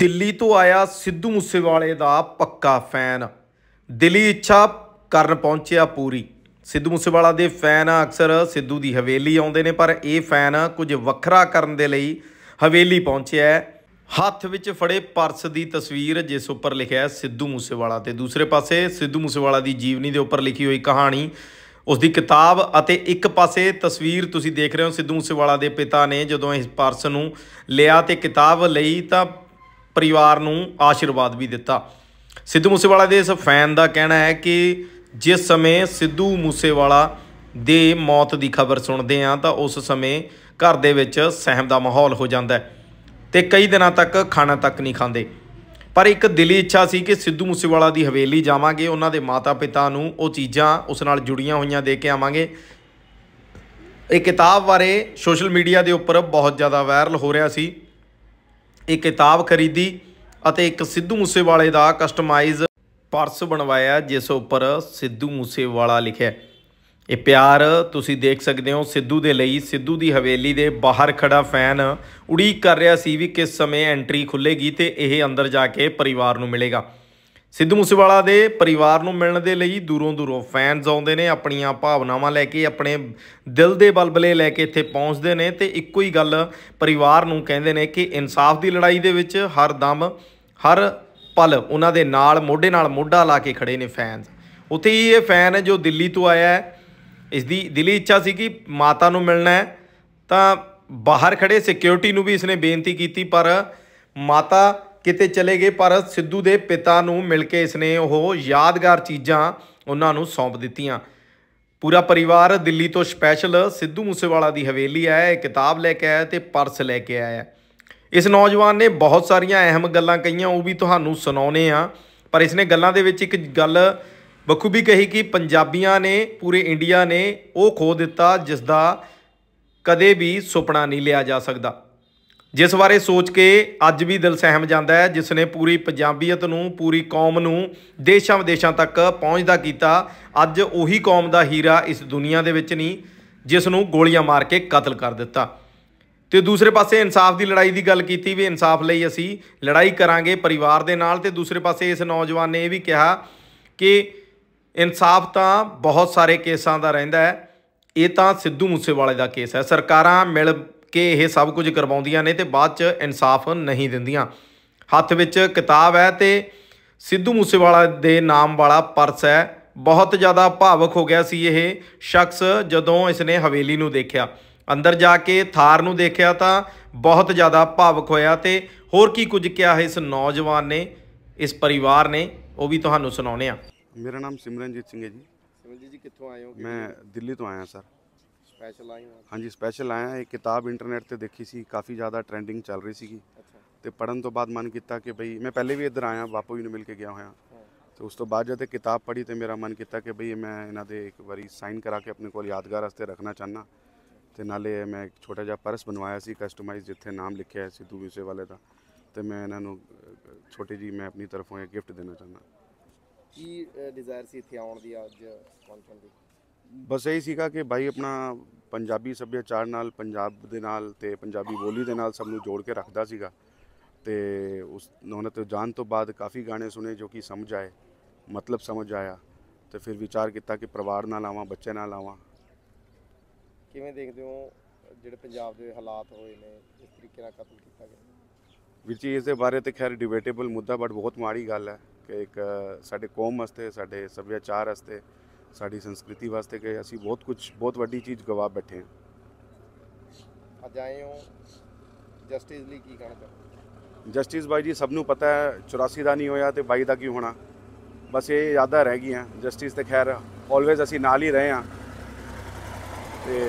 ਦਿੱਲੀ ਤੋਂ ਆਇਆ ਸਿੱਧੂ ਮੂਸੇਵਾਲੇ ਦਾ ਪੱਕਾ ਫੈਨ ਦਿੱਲੀ ਇੱਛਾ ਕਰਨ ਪਹੁੰਚਿਆ ਪੂਰੀ ਸਿੱਧੂ ਮੂਸੇਵਾਲਾ ਦੇ ਫੈਨ ਅਕਸਰ ਸਿੱਧੂ ਦੀ ਹਵੇਲੀ ਆਉਂਦੇ ਨੇ ਪਰ ਇਹ ਫੈਨ ਕੁਝ ਵੱਖਰਾ ਕਰਨ ਦੇ ਲਈ ਹਵੇਲੀ ਪਹੁੰਚਿਆ ਹੈ ਹੱਥ ਵਿੱਚ ਫੜੇ ਪਰਸ ਦੀ ਤਸਵੀਰ ਜਿਸ ਉੱਪਰ ਲਿਖਿਆ ਹੈ ਸਿੱਧੂ ਮੂਸੇਵਾਲਾ ਤੇ ਦੂਸਰੇ ਪਾਸੇ ਸਿੱਧੂ ਮੂਸੇਵਾਲਾ ਦੀ ਜੀਵਨੀ ਦੇ ਉੱਪਰ ਲਿਖੀ ਹੋਈ ਕਹਾਣੀ ਉਸ ਦੀ ਕਿਤਾਬ ਅਤੇ ਇੱਕ ਪਾਸੇ ਤਸਵੀਰ ਤੁਸੀਂ ਦੇਖ ਰਹੇ ਹੋ ਸਿੱਧੂ ਮੂਸੇਵਾਲਾ ਦੇ ਪਿਤਾ ਨੇ ਜਦੋਂ ਇਸ ਪਰਸ ਨੂੰ ਲਿਆ ਤੇ ਕਿਤਾਬ ਲਈ ਤਾਂ ਪਰਿਵਾਰ ਨੂੰ ਆਸ਼ੀਰਵਾਦ ਵੀ ਦਿੱਤਾ ਸਿੱਧੂ ਮੂਸੇਵਾਲਾ ਦੇ ਇਸ ਫੈਨ ਦਾ ਕਹਿਣਾ ਹੈ ਕਿ ਜਿਸ ਸਮੇਂ ਸਿੱਧੂ ਮੂਸੇਵਾਲਾ ਦੇ ਮੌਤ ਦੀ ਖਬਰ ਸੁਣਦੇ ਆ ਤਾਂ ਉਸ ਸਮੇਂ ਘਰ ਦੇ ਵਿੱਚ ਸਹਿਮ ਦਾ ਮਾਹੌਲ ਹੋ ਜਾਂਦਾ ਹੈ ਤੇ ਕਈ ਦਿਨਾਂ ਤੱਕ ਖਾਣਾ ਤੱਕ ਨਹੀਂ ਖਾਂਦੇ ਪਰ ਇੱਕ ਦਿਲੀ ਇੱਛਾ ਸੀ ਕਿ ਸਿੱਧੂ ਮੂਸੇਵਾਲਾ ਦੀ ਹਵੇਲੀ ਜਾਵਾਂਗੇ ਉਹਨਾਂ ਦੇ ਮਾਤਾ-ਪਿਤਾ ਨੂੰ ਉਹ ਚੀਜ਼ਾਂ ਉਸ ਨਾਲ ਜੁੜੀਆਂ ਹੋਈਆਂ ਦੇ ਕੇ ਆਵਾਂਗੇ ਇਹ ਕਿਤਾਬ ਬਾਰੇ ਸੋਸ਼ਲ ਮੀਡੀਆ ਦੇ ਉੱਪਰ ਬਹੁਤ ਜ਼ਿਆਦਾ ਵਾਇਰਲ ਹੋ ਰਿਹਾ ਸੀ ਇਹ ਕਿਤਾਬ ਖਰੀਦੀ ਅਤੇ ਇੱਕ ਸਿੱਧੂ ਮੂਸੇਵਾਲੇ ਦਾ ਕਸਟਮਾਈਜ਼ ਪਰਸ ਬਣਵਾਇਆ ਜਿਸ ਉੱਪਰ ਸਿੱਧੂ ਮੂਸੇਵਾਲਾ ਲਿਖਿਆ ਇਹ ਪਿਆਰ ਤੁਸੀਂ ਦੇਖ ਸਕਦੇ ਹੋ ਸਿੱਧੂ ਦੇ ਲਈ ਸਿੱਧੂ ਦੀ ਹਵੇਲੀ ਦੇ ਬਾਹਰ ਖੜਾ ਫੈਨ ਉਡੀਕ ਕਰ ਰਿਹਾ ਸੀ ਵੀ ਕਿਸ ਸਮੇਂ ਐਂਟਰੀ ਖੁੱਲੇਗੀ ਤੇ ਇਹ ਅੰਦਰ ਜਾ ਕੇ ਪਰਿਵਾਰ ਨੂੰ ਮਿਲੇਗਾ ਸਿੱਧੂ ਮੂਸੇਵਾਲਾ ਦੇ ਪਰਿਵਾਰ ਨੂੰ ਮਿਲਣ ਦੇ ਲਈ ਦੂਰੋਂ ਦੂਰੋਂ ਫੈਨਸ ਆਉਂਦੇ ਨੇ ਆਪਣੀਆਂ ਭਾਵਨਾਵਾਂ ਲੈ ਕੇ ਆਪਣੇ ਦਿਲ ਦੇ ਬਲਬਲੇ ਲੈ ਕੇ ਇੱਥੇ ਪਹੁੰਚਦੇ ਨੇ ਤੇ ਇੱਕੋ ਹੀ ਗੱਲ ਪਰਿਵਾਰ ਨੂੰ ਕਹਿੰਦੇ ਨੇ ਕਿ ਇਨਸਾਫ ਦੀ ਲੜਾਈ ਦੇ ਵਿੱਚ ਹਰ ਦਮ ਹਰ ਪਲ ਉਹਨਾਂ ਦੇ ਨਾਲ ਮੋਢੇ ਨਾਲ ਮੋਢਾ ਲਾ ਕੇ ਖੜੇ ਨੇ ਫੈਨਸ ਉੱਥੇ ਹੀ ਇਹ ਫੈਨ ਹੈ ਜੋ ਦਿੱਲੀ ਤੋਂ ਆਇਆ ਹੈ ਇਸ ਦੀ ਦਿੱਲੀ ਇੱਛਾ ਸੀ ਕਿ ਮਾਤਾ ਨੂੰ ਮਿਲਣਾ ਹੈ ਤਾਂ ਬਾਹਰ ਖੜੇ ਸਿਕਿਉਰਿਟੀ ਨੂੰ ਵੀ ਇਸਨੇ ਬੇਨਤੀ ਕੀਤੀ ਪਰ ਮਾਤਾ ਕਿਤੇ ਚਲੇ ਗਏ ਪਰ ਸਿੱਧੂ ਦੇ ਪਿਤਾ ਨੂੰ ਮਿਲ ਕੇ ਇਸਨੇ ਉਹ ਯਾਦਗਾਰ ਚੀਜ਼ਾਂ ਉਹਨਾਂ ਨੂੰ ਸੌਂਪ ਦਿੱਤੀਆਂ ਪੂਰਾ ਪਰਿਵਾਰ ਦਿੱਲੀ ਤੋਂ ਸਪੈਸ਼ਲ ਸਿੱਧੂ ਮੂਸੇਵਾਲਾ ਦੀ ਹਵੇਲੀ ਆਇਆ ਕਿਤਾਬ ਲੈ ਕੇ ਆਇਆ ਤੇ ਪਰਸ ਲੈ ਕੇ ਆਇਆ ਇਸ ਨੌਜਵਾਨ ਨੇ ਬਹੁਤ ਸਾਰੀਆਂ ਅਹਿਮ ਗੱਲਾਂ ਕਹੀਆਂ ਉਹ ਵੀ ਤੁਹਾਨੂੰ ਸੁਣਾਉਨੇ ਆ ਪਰ ਇਸਨੇ ਗੱਲਾਂ ਦੇ ਵਿੱਚ ਇੱਕ ਗੱਲ ਬਖੂਬੀ ਕਹੀ ਕਿ ਪੰਜਾਬੀਆਂ ਨੇ ਪੂਰੇ ਇੰਡੀਆ ਨੇ ਉਹ ਖੋ ਦਿੱਤਾ ਜਿਸ ਦਾ ਕਦੇ ਵੀ ਸੁਪਨਾ ਨਹੀਂ ਲਿਆ ਜਾ ਸਕਦਾ ਜਿਸ ਬਾਰੇ ਸੋਚ ਕੇ ਅੱਜ ਵੀ ਦਿਲ ਸਹਿਮ ਜਾਂਦਾ ਹੈ ਜਿਸ ਨੇ ਪੂਰੀ ਪੰਜਾਬੀਅਤ ਨੂੰ ਪੂਰੀ ਕੌਮ ਨੂੰ ਦੇਸ਼ਾਂ ਵਿਦੇਸ਼ਾਂ ਤੱਕ ਪਹੁੰਚਦਾ ਕੀਤਾ ਅੱਜ ਉਹੀ ਕੌਮ ਦਾ ਹੀਰਾ ਇਸ ਦੁਨੀਆ ਦੇ ਵਿੱਚ ਨਹੀਂ ਜਿਸ ਨੂੰ ਗੋਲੀਆਂ ਮਾਰ ਕੇ ਕਤਲ ਕਰ ਦਿੱਤਾ ਤੇ ਦੂਸਰੇ ਪਾਸੇ ਇਨਸਾਫ ਦੀ ਲੜਾਈ ਦੀ ਗੱਲ ਕੀਤੀ ਵੀ ਇਨਸਾਫ ਲਈ ਅਸੀਂ ਲੜਾਈ ਕਰਾਂਗੇ ਪਰਿਵਾਰ ਦੇ ਨਾਲ ਤੇ ਦੂਸਰੇ ਪਾਸੇ ਇਸ ਨੌਜਵਾਨ ਨੇ ਇਹ ਵੀ ਕਿਹਾ ਕਿ ਇਨਸਾਫ ਤਾਂ ਬਹੁਤ ਸਾਰੇ ਕੇਸਾਂ ਦਾ ਰਹਿੰਦਾ ਹੈ ਇਹ ਤਾਂ ਸਿੱਧੂ ਮੂਸੇਵਾਲੇ ਦਾ ਕੇਸ ਹੈ ਸਰਕਾਰਾਂ ਮਿਲ ਕਿ ਇਹ ਸਭ ਕੁਝ ਕਰਵਾਉਂਦੀਆਂ ਨੇ ਤੇ ਬਾਅਦ 'ਚ ਇਨਸਾਫ ਨਹੀਂ ਦਿੰਦੀਆਂ ਹੱਥ ਵਿੱਚ ਕਿਤਾਬ ਹੈ ਤੇ ਸਿੱਧੂ ਮੂਸੇਵਾਲਾ ਦੇ ਨਾਮ ਵਾਲਾ ਪਰਸ ਹੈ ਬਹੁਤ ਜ਼ਿਆਦਾ ਭਾਵਕ ਹੋ ਗਿਆ ਸੀ ਇਹ ਸ਼ਖਸ ਜਦੋਂ ਇਸਨੇ ਹਵੇਲੀ ਨੂੰ ਦੇਖਿਆ ਅੰਦਰ ਜਾ ਕੇ ਥਾਰ ਨੂੰ ਦੇਖਿਆ ਤਾਂ ਬਹੁਤ ਜ਼ਿਆਦਾ ਭਾਵਕ ਹੋਇਆ ਤੇ ਹੋਰ ਕੀ ਕੁਝ ਕਿਹਾ ਇਸ ਨੌਜਵਾਨ ਨੇ ਇਸ ਪਰਿਵਾਰ ਨੇ ਉਹ ਵੀ ਤੁਹਾਨੂੰ ਸੁਣਾਉਣੇ ਆ ਮੇਰਾ ਨਾਮ ਸਿਮਰਨਜੀਤ ਸਿੰਘ ਹੈ ਜੀ ਸਿਮਰਨਜੀਤ ਜੀ ਕਿੱਥੋਂ ਆਏ ਹੋ ਮੈਂ ਦਿੱਲੀ ਤੋਂ ਆਇਆ ਸਰ ਸਪੈਸ਼ਲ ਆਇਆ ਹਾਂ ਹਾਂਜੀ ਸਪੈਸ਼ਲ ਆਇਆ ਇਹ ਕਿਤਾਬ ਇੰਟਰਨੈਟ ਤੇ ਦੇਖੀ ਸੀ ਕਾਫੀ ਜ਼ਿਆਦਾ ਟ੍ਰੈਂਡਿੰਗ ਚੱਲ ਰਹੀ ਸੀਗੀ ਤੇ ਪੜਨ ਤੋਂ ਬਾਅਦ ਮਨ ਕੀਤਾ ਕਿ ਭਈ ਮੈਂ ਪਹਿਲੇ ਵੀ ਇੱਧਰ ਆਇਆ ਬਾਪੂ ਜੀ ਨੂੰ ਮਿਲ ਕੇ ਗਿਆ ਹੋਇਆ ਤੇ ਉਸ ਤੋਂ ਬਾਅਦ ਜਦ ਇਹ ਕਿਤਾਬ ਪੜ੍ਹੀ ਤੇ ਮੇਰਾ ਮਨ ਕੀਤਾ ਕਿ ਭਈ ਮੈਂ ਇਹਨਾਂ ਦੇ ਇੱਕ ਵਾਰੀ ਸਾਈਨ ਕਰਾ ਕੇ ਆਪਣੇ ਕੋਲ ਯਾਦਗਾਰ ਵਾਸਤੇ ਰੱਖਣਾ ਚਾਹਨਾ ਤੇ ਨਾਲੇ ਮੈਂ ਇੱਕ ਛੋਟਾ ਜਿਹਾ ਪਰਸ ਬਣਵਾਇਆ ਸੀ ਕਸਟਮਾਈਜ਼ ਜਿੱਥੇ ਨਾਮ ਲਿਖਿਆ ਹੈ ਸਿੱਧੂ ਮੂਸੇ ਵਾਲੇ ਦਾ ਤੇ ਮੈਂ ਇਹਨਾਂ ਨੂੰ ਛੋਟੀ ਜੀ ਮੈਂ ਆਪਣੀ ਤਰਫੋਂ ਇਹ ਗਿਫਟ ਦੇਣਾ ਚਾਹਨਾ ਕੀ ਡਿਜ਼ਾਇਰ ਸੀ ਇੱਥੇ ਆਉਣ ਦੀ ਅੱਜ ਕਾਨਫਰੰਸ ਦੀ ਬਸ ਇਹੀ ਸੀਗਾ ਕਿ ਭਾਈ ਆਪਣਾ ਪੰਜਾਬੀ ਸੱਭਿਆਚਾਰ ਨਾਲ ਪੰਜਾਬ ਦੇ ਨਾਲ ਤੇ ਪੰਜਾਬੀ ਬੋਲੀ ਦੇ ਨਾਲ ਸਭ ਨੂੰ ਜੋੜ ਕੇ ਰੱਖਦਾ ਸੀਗਾ ਤੇ ਉਸ ਨੌਨਤ ਜਾਣ ਤੋਂ ਬਾਅਦ ਕਾਫੀ ਗਾਣੇ ਸੁਨੇ ਜੋ ਕਿ ਸਮਝ ਆਏ ਮਤਲਬ ਸਮਝ ਆਇਆ ਤੇ ਫਿਰ ਵਿਚਾਰ ਕੀਤਾ ਕਿ ਪਰਿਵਾਰ ਨਾਲ ਆਵਾਂ ਬੱਚੇ ਨਾਲ ਆਵਾਂ ਕਿਵੇਂ ਦੇਖਦੇ ਹੋ ਜਿਹੜੇ ਪੰਜਾਬ ਦੇ ਹਾਲਾਤ ਹੋਏ ਨੇ ਇਸ ਤਰੀਕੇ ਨਾਲ ਕਤਲ ਕੀਤਾ ਗਿਆ ਵੀਰ ਜੀ ਇਸ ਦੇ ਬਾਰੇ ਤੇ ਖੈਰ ਡਿਬੇਟੇਬਲ ਮੁੱਦਾ ਬਟ ਬਹੁਤ ਮਾੜੀ ਗੱਲ ਹੈ ਕਿ ਇੱਕ ਸਾਡੇ ਕੌਮ ਵਾਸਤੇ ਸਾਡੇ ਸੱਭਿਆਚਾਰ ਵਾਸਤੇ ਸਾਡੀ ਸੰਸਕ੍ਰਿਤੀ ਵਾਸਤੇ ਕਿ ਅਸੀਂ ਬਹੁਤ ਕੁਝ ਬਹੁਤ ਵੱਡੀ ਚੀਜ਼ ਗਵਾ ਬੈਠੇ ਹਾਂ ਅੱਜ ਆਏ ਹਾਂ ਜਸਟਿਸ ਲਈ ਕੀ ਕਹਿਣਾ ਚਾਹੁੰਦੇ ਜਸਟਿਸ ਬਾਈ ਜੀ ਸਭ ਨੂੰ ਪਤਾ ਹੈ 84 ਦਾ ਨਹੀਂ ਹੋਇਆ ਤੇ 22 ਦਾ ਕੀ ਹੋਣਾ ਬਸ ਇਹ ਯਾਦਾਂ ਰਹਿ ਗਈਆਂ ਜਸਟਿਸ ਤੇ ਖੈਰ ਆਲਵੇਜ਼ ਅਸੀਂ ਨਾਲ ਹੀ ਰਹੇ ਹਾਂ ਤੇ